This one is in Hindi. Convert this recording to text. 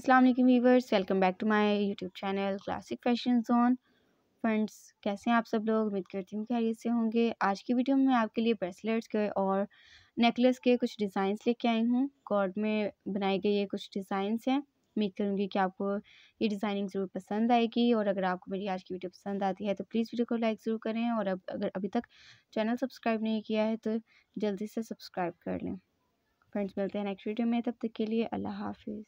अस्सलाम वालेकुम viewers welcome back to my YouTube channel classic fashion zone friends कैसे हैं आप सब लोग उम्मीद करती हूँ खैरियत से होंगे आज की वीडियो में मैं आपके लिए ब्रेसलेट्स के और नेकलेस के कुछ डिज़ाइंस लेके आई हूँ कॉर्ड में बनाए गए ये कुछ डिज़ाइंस हैं उम्मीद करूँगी कि आपको ये डिज़ाइनिंग ज़रूर पसंद आएगी और अगर आपको मेरी आज की वीडियो पसंद आती है तो प्लीज़ वीडियो को लाइक ज़रूर करें और अब अगर अभी तक चैनल सब्सक्राइब नहीं किया है तो जल्दी से सब्सक्राइब कर लें फ्रेंड्स मिलते हैं नेक्स्ट वीडियो में तब तक के लिए अल्लाह हाफिज़